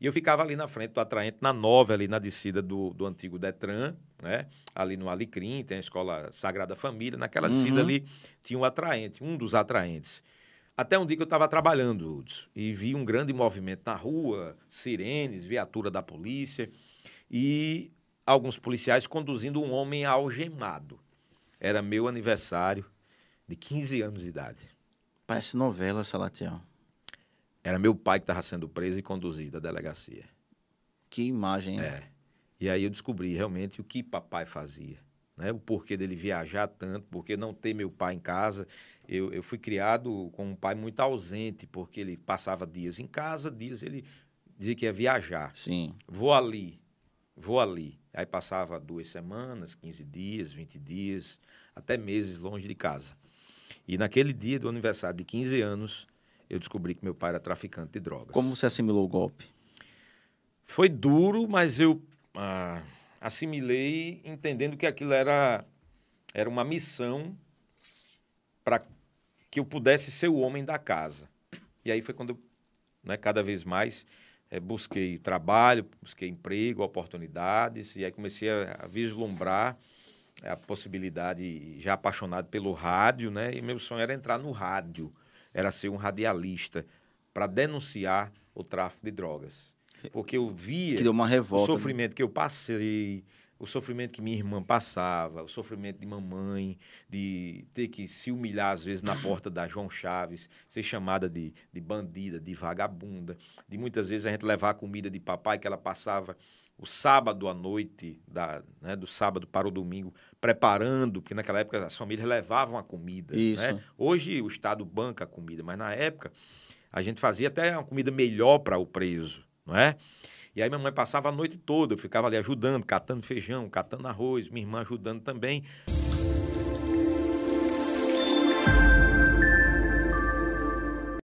E eu ficava ali na frente do atraente, na nova, ali na descida do, do antigo Detran, né? Ali no Alicrim, tem a escola Sagrada Família. Naquela uhum. descida ali tinha um atraente, um dos atraentes. Até um dia que eu estava trabalhando, Hudson, e vi um grande movimento na rua, sirenes, viatura da polícia, e alguns policiais conduzindo um homem algemado. Era meu aniversário de 15 anos de idade. Parece novela, Salatião. Era meu pai que estava sendo preso e conduzido à delegacia. Que imagem, É. E aí eu descobri realmente o que papai fazia. Né? O porquê dele viajar tanto, porque não ter meu pai em casa. Eu, eu fui criado com um pai muito ausente, porque ele passava dias em casa, dias ele dizia que ia viajar. Sim. Vou ali, vou ali. Aí passava duas semanas, 15 dias, 20 dias, até meses longe de casa. E naquele dia do aniversário de 15 anos, eu descobri que meu pai era traficante de drogas. Como você assimilou o golpe? Foi duro, mas eu ah, assimilei entendendo que aquilo era, era uma missão para que eu pudesse ser o homem da casa. E aí foi quando eu, né, cada vez mais, é, busquei trabalho, busquei emprego, oportunidades, e aí comecei a, a vislumbrar a possibilidade, já apaixonado pelo rádio, né? E meu sonho era entrar no rádio era ser um radialista para denunciar o tráfico de drogas. Porque eu via que deu uma revolta, o né? sofrimento né? que eu passei, o sofrimento que minha irmã passava, o sofrimento de mamãe, de ter que se humilhar às vezes na porta da João Chaves, ser chamada de, de bandida, de vagabunda, de muitas vezes a gente levar a comida de papai que ela passava o sábado à noite, da, né, do sábado para o domingo, preparando, porque naquela época as famílias levavam a comida. Né? Hoje o Estado banca a comida, mas na época a gente fazia até uma comida melhor para o preso, não é? E aí minha mãe passava a noite toda, eu ficava ali ajudando, catando feijão, catando arroz, minha irmã ajudando também.